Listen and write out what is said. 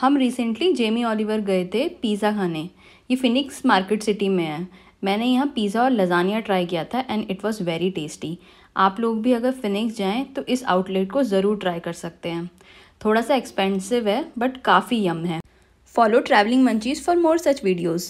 हम recently Jamie Oliver गए थे पिज़्ज़ा खाने ये फिनिक्स मार्केट सिटी में है मैंने यहाँ पिज़्ज़ा और लजानिया ट्राई किया था and it was very tasty आप लोग भी अगर फिनिक्स जाएँ तो इस आउटलेट को ज़रूर ट्राई कर सकते हैं थोड़ा सा एक्सपेंसिव है बट काफ़ी यम है follow travelling munchies for more such videos